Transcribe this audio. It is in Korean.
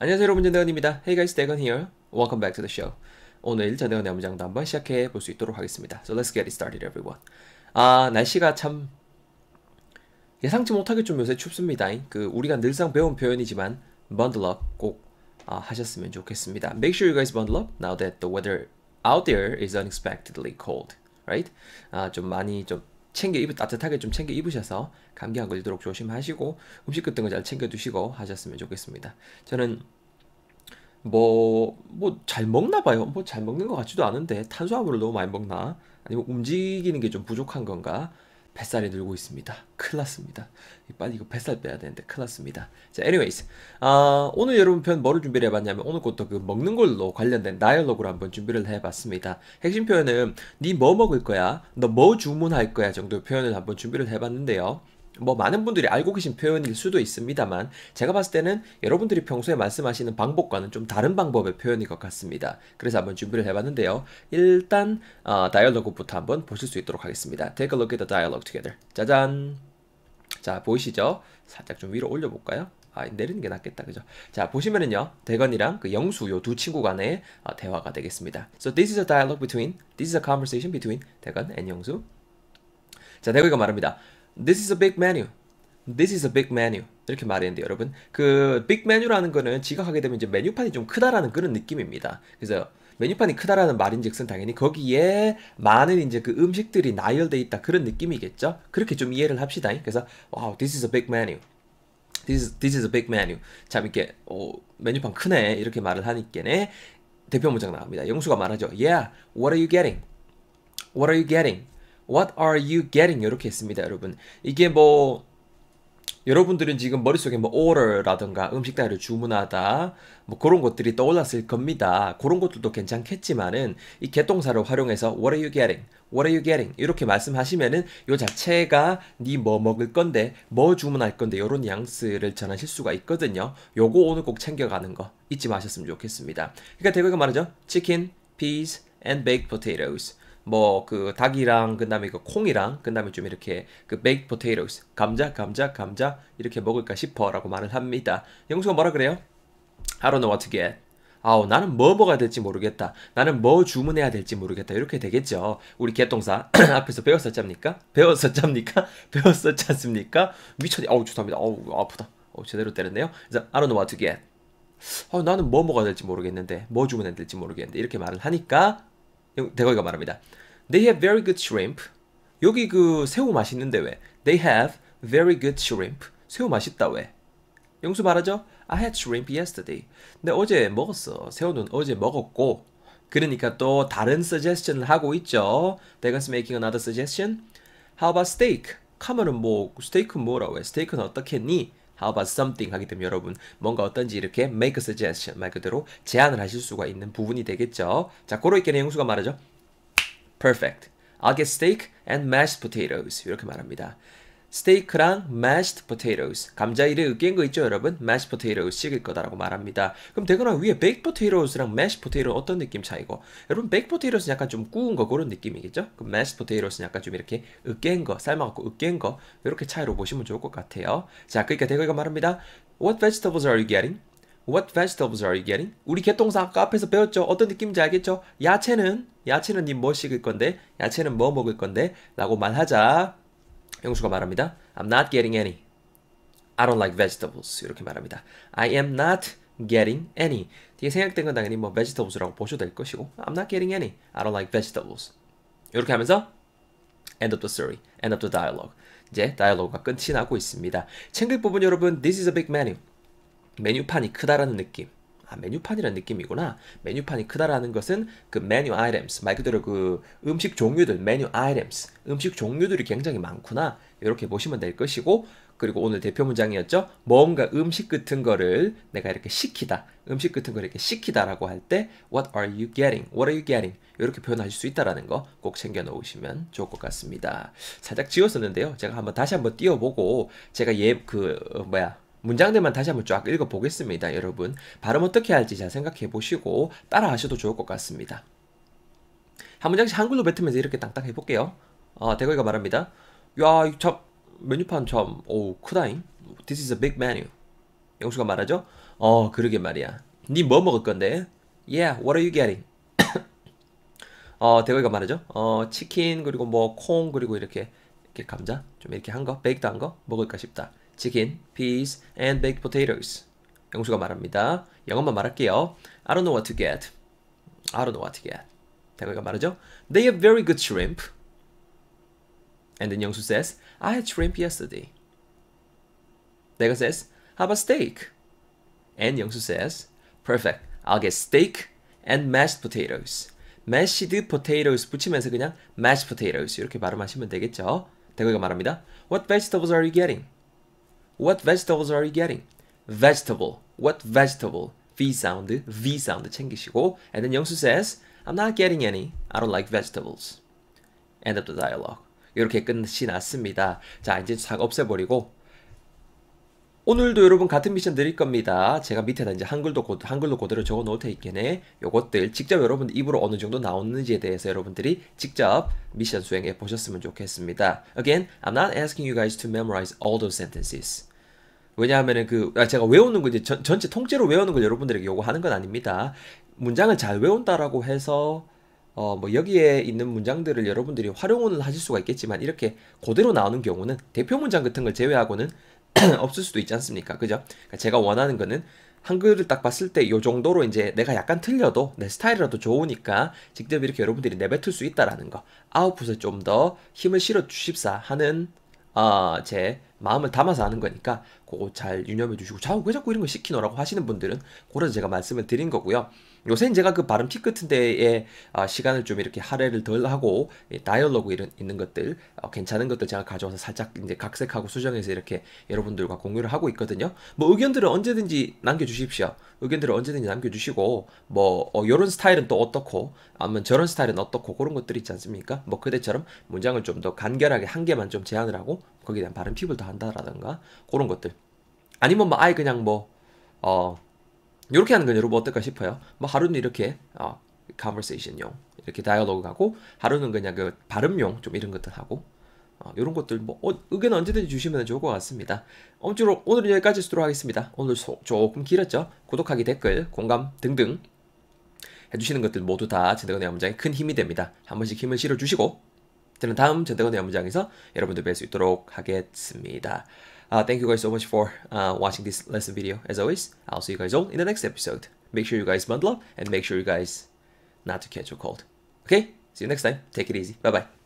안녕하세요 여러분 전대건입니다. Hey guys, 대건 here. Welcome back to the show. 오늘 전대건의 암장도 한번 시작해 볼 수 있도록 하겠습니다. So let's get it started everyone. 아 날씨가 참 예상치 못하게 좀 요새 춥습니다. 그 우리가 늘상 배운 표현이지만 bundle up 꼭 아, 하셨으면 좋겠습니다. Make sure you guys bundle up now that the weather out there is unexpectedly cold, right? 아, 좀 많이 좀 챙겨 입 따뜻하게 좀 챙겨 입으셔서 감기 안 걸리도록 조심하시고 음식 같은 거 잘 챙겨 드시고 하셨으면 좋겠습니다. 저는 뭐 뭐 잘 먹나 봐요. 뭐 잘 먹는 것 같지도 않은데 탄수화물을 너무 많이 먹나? 아니면 움직이는 게 좀 부족한 건가? 뱃살이 늘고 있습니다. 큰일 났습니다. 빨리 이거 뱃살 빼야 되는데 큰일 났습니다. 자, anyways. 아, 오늘 여러분 편 뭐를 준비를 해봤냐면 오늘 것도 그 먹는 걸로 관련된 다이얼로그를 한번 준비를 해봤습니다. 핵심 표현은 니 뭐 먹을 거야? 너 뭐 주문할 거야? 정도 의 표현을 한번 준비를 해봤는데요. 뭐 많은 분들이 알고 계신 표현일 수도 있습니다만 제가 봤을 때는 여러분들이 평소에 말씀하시는 방법과는 좀 다른 방법의 표현인 것 같습니다. 그래서 한번 준비를 해봤는데요. 일단 어, 다이얼로그부터 한번 보실 수 있도록 하겠습니다. Take a look at the dialogue together. 짜잔! 자 보이시죠? 살짝 좀 위로 올려볼까요? 아, 내리는 게 낫겠다, 그죠? 자, 보시면은요, 대건이랑 그 영수 요두 친구 간의 어, 대화가 되겠습니다. So this is a dialogue between, this is a conversation between 대건 and 영수. 자, 대건이가 말합니다. This is a big menu. This is a big menu. 이렇게 말했는데 여러분 그 e n u 라는 거는 지각하게 되면 이제 메뉴판이 좀 크다라는 그런 느낌입니다. 그래서 메뉴판이 크다라는 말인즉슨 당연히 거기에 많은 이제 그 음식들이 나열돼 있다 그런 느낌이겠죠. 그렇게 좀 이해를 합시다. 그래서 wow, this is a big menu. This is, this is a big menu. 참 이렇게 어, 메뉴판 크네 이렇게 말을 하니께네 대표 문장 나옵니다. 영수가 말하죠. Yeah, what are you getting? What are you getting? What are you getting? 이렇게 했습니다, 여러분. 이게 뭐 여러분들은 지금 머릿속에 뭐 order라든가 음식따위를 주문하다 뭐 그런 것들이 떠올랐을 겁니다. 그런 것들도 괜찮겠지만은 이 개동사를 활용해서 what are you getting? what are you getting? 이렇게 말씀하시면은 요 자체가 니 뭐 먹을 건데 뭐 주문할 건데 요런 양스를 전하실 수가 있거든요. 요거 오늘 꼭 챙겨가는 거 잊지 마셨으면 좋겠습니다. 그러니까 대구가 말하죠. 치킨, peas and baked potatoes. 뭐그 닭이랑 그다음에 그 콩이랑 그다음에 좀 이렇게 그 baked potatoes 감자 감자 감자 이렇게 먹을까 싶어라고 말을 합니다. 영수가 뭐라 그래요? I don't know what to get. 아우 나는 뭐 뭐가 될지 모르겠다. 나는 뭐 주문해야 될지 모르겠다. 이렇게 되겠죠. 우리 개똥사 앞에서 배웠었잖습니까? 배웠었잖습니까? 배웠었지 습니까 미쳤네. 아우 죄송합니다. 아우 아프다. 어 제대로 때렸네요. 그래서 I don't know what to get. 어, 나는 뭐 먹어야 될지 모르겠는데 뭐 주문해야 될지 모르겠는데 이렇게 말을 하니까 대거이가 말합니다. They have very good shrimp. 여기 그 새우 맛있는데 왜? They have very good shrimp. 새우 맛있다 왜? 영수 말하죠? I had shrimp yesterday. 근데 어제 먹었어. 새우는 어제 먹었고. 그러니까 또 다른 suggestion을 하고 있죠. They was making another suggestion. How about steak? 하면은 뭐 스테이크는 뭐라고 해? 스테이크는 어떻게 했니? How about something 하게 되면 여러분 뭔가 어떤지 이렇게 make a suggestion 말 그대로 제안을 하실 수가 있는 부분이 되겠죠. 자, 고로 있게는 형수가 말하죠. Perfect. I'll get steak and mashed potatoes 이렇게 말합니다. 스테이크랑 mashed potatoes 감자이를 으깬 거 있죠 여러분? mashed potatoes 찍을 거다라고 말합니다 그럼 대거나 위에 baked potatoes랑 mashed potato 어떤 느낌 차이고 여러분 baked potatoes는 약간 좀 구운 거 그런 느낌이겠죠? 그럼 mashed potatoes는 약간 좀 이렇게 으깬 거 삶아갖고 으깬 거 이렇게 차이로 보시면 좋을 것 같아요 자 그러니까 대거가 말합니다 What vegetables are you getting? What vegetables are you getting? 우리 개똥사 아까 앞에서 배웠죠? 어떤 느낌인지 알겠죠? 야채는 야채는 님뭐 식을 건데? 야채는 뭐 먹을 건데? 라고 말하자 형수가 말합니다. I'm not getting any. I don't like vegetables. 이렇게 말합니다. I am not getting any. 뒤에 생략된 건 당연히 뭐 vegettables라고 보셔도 될 것이고 I'm not getting any. I don't like vegetables. 이렇게 하면서 end of the story, end of the dialogue. 이제 다이얼로그가 끝이 나고 있습니다. 챙길 부분 여러분, this is a big menu. 메뉴판이 크다라는 느낌. 아, 메뉴판이라는 느낌이구나. 메뉴판이 크다라는 것은 그 메뉴 아이템스, 말 그대로 그 음식 종류들, 메뉴 아이템스, 음식 종류들이 굉장히 많구나. 이렇게 보시면 될 것이고, 그리고 오늘 대표 문장이었죠. 뭔가 음식 같은 거를 내가 이렇게 시키다. 음식 같은 걸 이렇게 시키다라고 할 때 what are you getting? what are you getting? 이렇게 표현하실 수 있다라는 거 꼭 챙겨 놓으시면 좋을 것 같습니다. 살짝 지웠었는데요. 제가 한번 다시 한번 띄워 보고 제가 예그 어, 뭐야? 문장들만 다시 한번 쫙 읽어보겠습니다. 여러분 발음 어떻게 할지 잘 생각해 보시고 따라하셔도 좋을 것 같습니다. 한 문장씩 한글로 뱉으면서 이렇게 딱딱 해볼게요. 아, 대거이가 말합니다. 야, 참 메뉴판 참 오, 크다잉. This is a big menu. 영수가 말하죠. 어, 그러게 말이야. 니 뭐 먹을 건데? Yeah, what are you getting? 어, 대거이가 말하죠. 어, 치킨 그리고 뭐 콩 그리고 이렇게 이렇게 감자 좀 이렇게 한 거, 베이크도 한거 먹을까 싶다. 치킨, peas, and baked potatoes. 영수가 말합니다. 영어만 말할게요. I don't know what to get. I don't know what to get. 대가가 말하죠. They have very good shrimp. And then 영수 says, I had shrimp yesterday. 내가 says, How about steak? And 영수 says, Perfect. I'll get steak and mashed potatoes. mashed potatoes 붙이면서 그냥 mashed potatoes 이렇게 발음하시면 되겠죠. 대구이가 말합니다. What vegetables are you getting? What vegetables are you getting? Vegetable. What vegetable? V 사운드, V 사운드 챙기시고 And then 영수 says, I'm not getting any. I don't like vegetables. End of the dialogue. 이렇게 끝이 났습니다. 자, 이제 싹 없애버리고 오늘도 여러분 같은 미션 드릴 겁니다. 제가 밑에다 이제 한글도 고, 한글로 그대로 적어 놓을 테니깐네 요것들 직접 여러분 입으로 어느 정도 나오는지에 대해서 여러분들이 직접 미션 수행해 보셨으면 좋겠습니다. Again, I'm not asking you guys to memorize all those sentences. 왜냐하면그 아, 제가 외우는 거 이제 전, 전체 통째로 외우는 걸 여러분들에게 요구하는 건 아닙니다. 문장을 잘 외운다라고 해서 어, 뭐 여기에 있는 문장들을 여러분들이 활용은 하실 수가 있겠지만 이렇게 그대로 나오는 경우는 대표 문장 같은 걸 제외하고는 없을 수도 있지 않습니까? 그죠? 그러니까 제가 원하는 거는 한글을 딱 봤을 때이 정도로 이제 내가 약간 틀려도 내 스타일이라도 좋으니까 직접 이렇게 여러분들이 내뱉을 수 있다라는 거아웃풋을좀 더 힘을 실어 주십사 하는 어, 제 마음을 담아서 하는 거니까 그거 잘 유념해 주시고 자꾸 왜 자꾸 이런 거 시키노라고 하시는 분들은 그래서 제가 말씀을 드린 거고요. 요새는 제가 그 발음 팁 같은 데에 아, 시간을 좀 이렇게 할애를 덜 하고 다이얼로그 이런 있는 것들 어, 괜찮은 것들 제가 가져와서 살짝 이제 각색하고 수정해서 이렇게 여러분들과 공유를 하고 있거든요. 뭐 의견들을 언제든지 남겨주십시오. 의견들을 언제든지 남겨주시고 뭐 어, 이런 스타일은 또 어떻고 아니면 저런 스타일은 어떻고 그런 것들 있지 않습니까? 뭐 그대처럼 문장을 좀 더 간결하게 한 개만 좀 제안을 하고 거기에 대한 바른 피부를 더 한다라든가 그런 것들 아니면 뭐 아예 그냥 뭐 어 이렇게 하는 건 여러분 어떨까 싶어요 뭐 하루는 이렇게 어 conversation용 이렇게 다이얼로그 하고 하루는 그냥 그 발음용 좀 이런 것들 하고 어, 이런 것들 뭐 어, 의견 언제든지 주시면 좋을 것 같습니다. 엄주로 오늘은 여기까지 쓰도록 하겠습니다. 오늘 소, 조금 길었죠? 구독하기, 댓글, 공감 등등 해주시는 것들 모두 다제행의 내용장에 큰 힘이 됩니다. 한 번씩 힘을 실어주시고 저는 다음 전대건 야무장에서 여러분들 뵐수 있도록 하겠습니다. Uh, thank you guys so much for uh, watching this lesson video. As always, I'll see you guys all in the next episode. Make sure you guys bundle up and make sure you guys not to catch a cold. Okay? See you next time. Take it easy. Bye-bye.